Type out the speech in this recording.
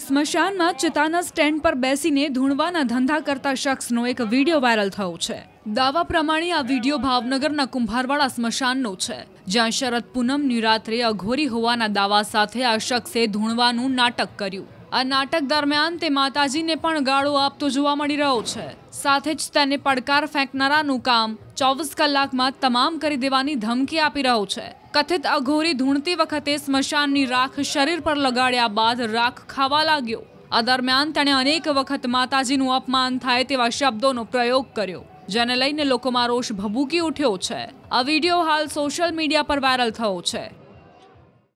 સ્મશાનમાં ચિતાના stand પર બેસીને ધૂણવાના ધંધા કરતા શખ્સનો એક વિડીયો વાયરલ થયો છે દાવા પ્રમાણે આ વિડીયો ભાવનગરના કુંભારવાડા સ્મશાનનો છે જ્યાં શરદ પૂનમની રાત્રે અઘોરી હોવાના દાવા સાથે આ શખ્સે ધૂણવાનું નાટક કર્યું આ નાટક દરમિયાન તે માતાજીને પણ ગાળો આપતો જોવા મળી રહ્યો છે સાથે જ તેને પડકાર ફેંકનારાનું કામ ચોવીસ કલાકમાં તમામ કરી દેવાની ધમકી આપી રહ્યો છે કથિત અઘોરી ધૂણતી વખતે સ્મશાનની રાખ શરીર પર લગાડ્યા બાદ રાખ ખાવા લાગ્યો આ દરમિયાન તેણે અનેક વખત માતાજીનું અપમાન થાય તેવા શબ્દોનો પ્રયોગ કર્યો જેને લઈને લોકોમાં રોષ ભભૂકી ઉઠ્યો છે આ વિડીયો હાલ સોશિયલ મીડિયા પર વાયરલ થયો છે